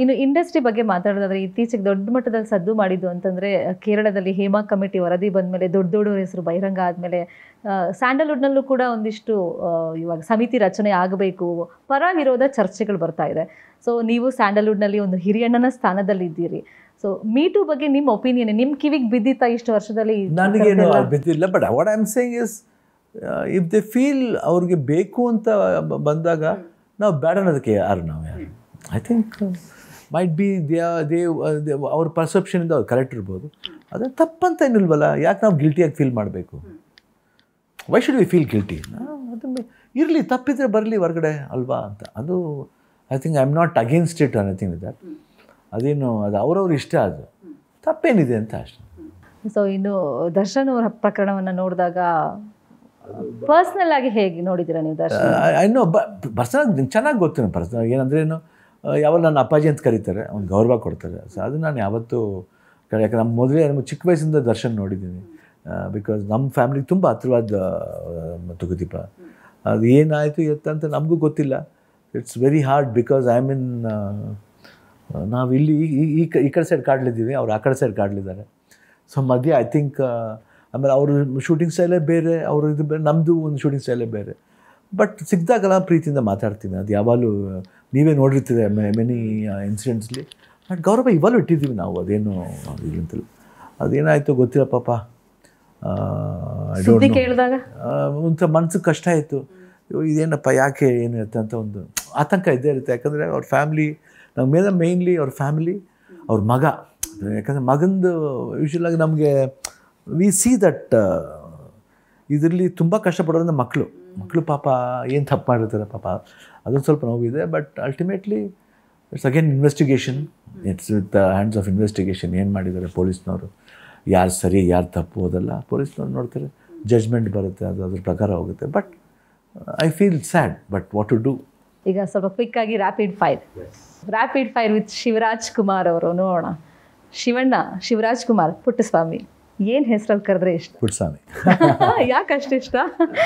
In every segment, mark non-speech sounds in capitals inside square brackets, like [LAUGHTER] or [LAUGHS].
ಇನ್ನು ಇಂಡಸ್ಟ್ರಿ ಬಗ್ಗೆ ಮಾತಾಡೋದಾದ್ರೆ ಇತ್ತೀಚೆಗೆ ದೊಡ್ಡ ಮಟ್ಟದಲ್ಲಿ ಸದ್ದು ಮಾಡಿದ್ದು ಅಂತಂದ್ರೆ ಕೇರಳದಲ್ಲಿ ಹೇಮಾ ಕಮಿಟಿ ವರದಿ ಬಂದ ಮೇಲೆ ದೊಡ್ಡ ದೊಡ್ಡವ್ರ ಹೆಸರು ಬಹಿರಂಗ ಸ್ಯಾಂಡಲ್ವುಡ್ ಸ್ಯಾಂಡಲ್ವುಡ್ನಲ್ಲೂ ಕೂಡ ಒಂದಿಷ್ಟು ಇವಾಗ ಸಮಿತಿ ರಚನೆ ಆಗಬೇಕು ಪರ ವಿರೋಧ ಚರ್ಚೆಗಳು ಬರ್ತಾ ಇದೆ ಸೊ ನೀವು ಸ್ಯಾಂಡಲ್ವುಡ್ನಲ್ಲಿ ಒಂದು ಹಿರಿಯಣ್ಣನ ಸ್ಥಾನದಲ್ಲಿ ಇದ್ದೀರಿ ಸೊ ಮೀಟು ಬಗ್ಗೆ ನಿಮ್ಮ ಒಪಿನಿಯನ್ ನಿಮ್ಮ ಕಿವಿಗೆ ಬಿದ್ದಿತ್ತಾ ಇಷ್ಟು ವರ್ಷದಲ್ಲಿ ಬಿದ್ದಿಲ್ಲ ಬಟ್ ವಾಟ್ ಫೀಲ್ ಅವ್ರಿಗೆ ಬೇಕು ಅಂತ ಬಂದಾಗ ನಾವು ಬೇಡ ಅನ್ನೋದಕ್ಕೆ ಯಾರು ನಾವು I think might be they they ಅವ್ರ ಪರ್ಸೆಪ್ಷನಿಂದ ಅವ್ರು ಕರೆಕ್ಟ್ ಇರ್ಬೋದು ಅದೇ ತಪ್ಪಂತ ಏನಿಲ್ವಲ್ಲ ಯಾಕೆ ನಾವು ಗಿಲ್ಟಿಯಾಗಿ ಫೀಲ್ ಮಾಡಬೇಕು why should we feel guilty ಅದನ್ನು ಇರಲಿ ತಪ್ಪಿದ್ರೆ ಬರಲಿ ಹೊರಗಡೆ ಅಲ್ವಾ ಅಂತ ಅದು I think I am not against it anything that ಅದೇನು ಅದು ಅವರವ್ರ ಇಷ್ಟ ಅದು ತಪ್ಪೇನಿದೆ ಅಂತ ಅಷ್ಟೆ ಸೊ ಇನ್ನು ದರ್ಶನ್ ಅವರ ಪ್ರಕರಣವನ್ನು ನೋಡಿದಾಗ ಪರ್ಸ್ನಲ್ ಆಗಿ ಹೇಗೆ ನೋಡಿದಿರ ನೀವು ದರ್ಶನ್ ಐ ಪರ್ಸನಲ್ ಚೆನ್ನಾಗಿ ಗೊತ್ತು ಪರ್ಸನಲ್ ಏನಂದ್ರೆ ಯಾವಾಗ ನನ್ನ ಅಪ್ಪಾಜಿ ಅಂತ ಕರೀತಾರೆ ಅವ್ನು ಗೌರವ ಕೊಡ್ತಾರೆ ಸೊ ಅದು ನಾನು ಯಾವತ್ತೂ ಯಾಕಂದ್ರೆ ನಮ್ಮ ಮೊದಲೇ ನಮ್ಮ ಚಿಕ್ಕ ವಯಸ್ಸಿಂದ ದರ್ಶನ್ ನೋಡಿದ್ದೀನಿ ಬಿಕಾಸ್ ನಮ್ಮ ಫ್ಯಾಮ್ಲಿಗೆ ತುಂಬ ಹತ್ರವಾದ ತುಗುದೀಪ ಅದು ಏನಾಯಿತು ಎತ್ತಂತ ನಮಗೂ ಗೊತ್ತಿಲ್ಲ it's very hard because I mean ನಾವು ಇಲ್ಲಿ ಈ ಈ ಕಡೆ ಸೈಡ್ ಕಾಡ್ಲಿದ್ದೀವಿ ಅವ್ರು ಆ ಕಡೆ ಸೈಡ್ ಕಾಡ್ಲಿದ್ದಾರೆ ಸೊ ಮಧ್ಯೆ ಐ ಥಿಂಕ್ ಆಮೇಲೆ ಅವರು ಶೂಟಿಂಗ್ ಸ್ಟೈಲೇ ಬೇರೆ ಅವರು ಇದು ಬೇರೆ ನಮ್ಮದು ಒಂದು ಶೂಟಿಂಗ್ ಸ್ಟೈಲೇ ಬೇರೆ ಬಟ್ ಸಿಕ್ಕಿದಾಗ ನಾನು ಪ್ರೀತಿಯಿಂದ ಮಾತಾಡ್ತೀನಿ ಅದು ಯಾವಾಗಲೂ ನೀವೇ ನೋಡಿರ್ತೀರ ಮೆನಿ ಇನ್ಸಿಡೆಂಟ್ಸ್ಲಿ ಬಟ್ ಗೌರವ ಇವಾಗಲೂ ಇಟ್ಟಿದ್ದೀವಿ ನಾವು ಅದೇನು ಇಲ್ಲಂತಲ್ಲ ಅದೇನಾಯಿತು ಗೊತ್ತಿಲ್ಲ ಪಾಪ ಒಂಥರ ಮನ್ಸಿಗೆ ಕಷ್ಟ ಆಯಿತು ಇದೇನಪ್ಪ ಯಾಕೆ ಏನು ಇರುತ್ತೆ ಅಂತ ಒಂದು ಆತಂಕ ಇದ್ದೇ ಇರುತ್ತೆ ಯಾಕಂದರೆ ಅವ್ರ ಫ್ಯಾಮ್ಲಿ ನಮ್ಮ ಮೇಲೆ ಮೇಯ್ನ್ಲಿ ಅವ್ರ ಫ್ಯಾಮಿಲಿ ಅವ್ರ ಮಗ ಯಾಕಂದರೆ ಮಗಂದು ಯೂಶ್ವಲಾಗಿ ನಮಗೆ ವಿ ಸಿ ದಟ್ ಇದರಲ್ಲಿ ತುಂಬ ಕಷ್ಟಪಡೋದ್ರಿಂದ ಮಕ್ಕಳು ಮಕ್ಕಳು ಪಾಪ ಏನು ತಪ್ಪು ಮಾಡಿರ್ತಾರೆ ಪಾಪ ಅದೊಂದು ಸ್ವಲ್ಪ ನೋವಿದೆ but ultimately it's again investigation it's with the hands of investigation ಏನು ಮಾಡಿದ್ದಾರೆ ಪೊಲೀಸ್ನವರು ಯಾರು ಸರಿ ಯಾರು ತಪ್ಪು ಅದೆಲ್ಲ ಪೊಲೀಸ್ನವ್ರು ನೋಡ್ತಾರೆ ಜಜ್ಮೆಂಟ್ ಬರುತ್ತೆ ಅದು ಅದ್ರ ಪ್ರಕಾರ ಹೋಗುತ್ತೆ but I feel sad but what to do ಈಗ ಸ್ವಲ್ಪ ಕ್ವಿಕ್ ಆಗಿ rapid fire rapid fire with Shivaraj Kumar ಅವರು ನೋಡೋಣ ಶಿವಣ್ಣ ಶಿವರಾಜ್ ಕುಮಾರ್ ಪುಟ್ಟಸ್ವಾಮಿ ಏನ್ ಹೆಸರಲ್ಲಿ ಕರೆದ್ರೆ ಇಷ್ಟ ಪುಟ್ಸಾಮಿ [LAUGHS] ಯಾಕೆ ಅಷ್ಟು ಇಷ್ಟ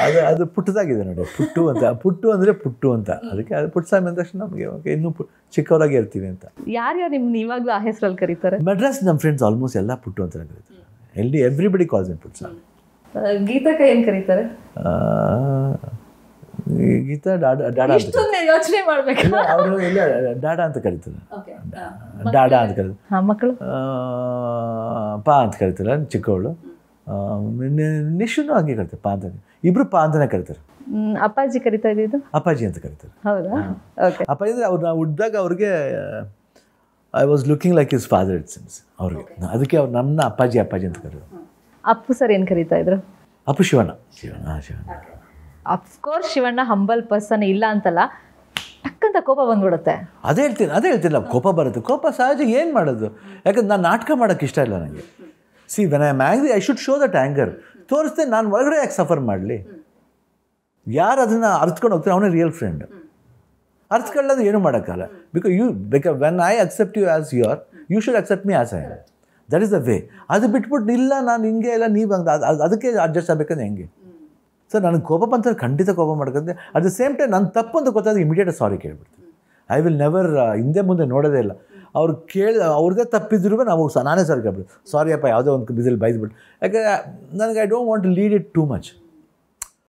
ಅದು ಅದು ಪುಟ್ಟದಾಗಿದೆ ನೋಡಿ ಪುಟ್ಟು ಅಂತ ಪುಟ್ಟು ಅಂದ್ರೆ ಪುಟ್ಟು ಅಂತ ಅದಕ್ಕೆ ಅದು ಪುಟ್ಸಾಮಿ ಅಂದ ತಕ್ಷಣ ನಮಗೆ ಇನ್ನೂ ಚಿಕ್ಕವರಾಗಿ ಇರ್ತೀವಿ ಅಂತ ಯಾರ್ಯಾರು ನಿಮ್ಮ ಇವಾಗಲೂ ಆ ಹೆಸರಲ್ಲಿ ಕರೀತಾರೆ ಮೆಡ್ರಾಸ್ ನಮ್ಮ ಫ್ರೆಂಡ್ಸ್ ಆಲ್ಮೋಸ್ಟ್ ಎಲ್ಲ ಪುಟ್ಟು ಅಂತ ಕರೀತಾರೆ ಎಲ್ಲಿ ಎವ್ರಿಬಡಿ ಕಾಲ್ಸ್ ಇನ್ ಪುಟ್ಸಾಮಿ ಗೀತಕ್ಕ ಏನು ಕರೀತಾರೆ ಗೀತಾ ಡಾಡಾ ಯೋಚನೆ ಮಾಡ್ಬೇಕು ಅವರು ಇಲ್ಲ ಡಾಡಾ ಅಂತ ಕರೀತಾರೆ ಡಾಡಾ ಅಂತ ಕರೀತಾರೆ ಮಕ್ಕಳು ಪ ಅಂತ ಕರಿತಾರೆ ಚಿಕ್ಕವಳು ನಿಶುನು ಹಾಗೆ ಕರಿತಾರೆ ಪಾ ಅಂತ ಇಬ್ರು ಪಾ ಅಂತಾನೆ ಕರಿತಾರೆ ಅಪ್ಪಾಜಿ ಕರಿತಾ ಇದ್ದು ಅಪ್ಪಾಜಿ ಅಂತ ಕರಿತಾರೆ ಹೌದಾ ಓಕೆ ಅಪ್ಪಾಜಿ ಅಂದರೆ ಅವ್ರು ನಾವು ಹುಟ್ಟಿದಾಗ ಅವ್ರಿಗೆ I was looking like his father it seems ಅವ್ರಿಗೆ ಅದಕ್ಕೆ ಅವ್ರು ನಮ್ಮನ್ನ ಅಪ್ಪಾಜಿ ಅಪ್ಪಾಜಿ ಅಂತ ಕರೆಯೋದು ಅಪ್ಪು ಸರ್ ಏನು ಕರಿತಾ ಇದ್ರು Appu Shivanna Shivanna Shivanna of course Shivanna humble person ಇಲ್ಲ ಅಂತಲ್ಲ ಟಕ್ಕಂತ ಕೋಪ ಬಂದ್ಬಿಡುತ್ತೆ ಅದೇ ಹೇಳ್ತೀನಿ ಅದೇ ಹೇಳ್ತೀನಿ ನಾವು ಕೋಪ ಬರುತ್ತೆ ಕೋಪ ಸಹಜ ಏನು ಮಾಡೋದು ಯಾಕಂದ್ರೆ ನಾನು ನಾಟಕ ಮಾಡೋಕ್ಕೆ ಇಷ್ಟ ಇಲ್ಲ ನನಗೆ see when I angry I should show that anger ತೋರಿಸ್ದೆ ನಾನು ಒಳಗಡೆ ಯಾಕೆ ಸಫರ್ ಮಾಡಲಿ ಯಾರು ಅದನ್ನು ಅರ್ಥಕೊಂಡು ಹೋಗ್ತಾರೆ ಅವನೇ ರಿಯಲ್ ಫ್ರೆಂಡ್ ಅರ್ಥ್ಕೊಳ್ಳೋದು ಏನು ಮಾಡೋಕ್ಕಲ್ಲ because you because when I accept you as your you should accept me as I that is the way ಅದು ಬಿಟ್ಬಿಟ್ಟು ಇಲ್ಲ ನಾನು ಹಿಂಗೆ ಇಲ್ಲ ನೀವು ಅದು ಅದಕ್ಕೆ ಅಡ್ಜಸ್ಟ್ ಆಗಬೇಕಂದ್ರೆ ಹೆಂಗೆ ಸರ್ ನನಗೆ ಕೋಪ ಬಂತಂದ್ರೆ ಖಂಡಿತ ಕೋಪ ಮಾಡ್ಕೊಂಡೆ ಅಟ್ ದ ಸೇಮ್ ಟೈಮ್ ನನ್ನ ತಪ್ಪು ಅಂತ ಗೊತ್ತಾದ್ರೆ ಇಮಿಡಿಯೇಟ್ ಸಾರಿ ಕೇಳಿಬಿಡ್ತೀನಿ ಐ ವಿಲ್ ನೆವರ್ ಹಿಂದೆ ಮುಂದೆ ನೋಡೋದೇ ಇಲ್ಲ ಅವ್ರು ಕೇಳಿ ಅವ್ರದ್ದೇ ತಪ್ಪಿದ್ರು ನಾವು ನಾನೇ ಸಾರಿ ಕೇಳ್ಬಿಡ್ತೀನಿ ಸಾರಿ ಅಪ್ಪ ಯಾವುದೋ ಒಂದು ಬಿಸಿಲು ಬೈದ್ಬಿಟ್ಟು ಯಾಕೆ ನನಗೆ I don't want to lead it too much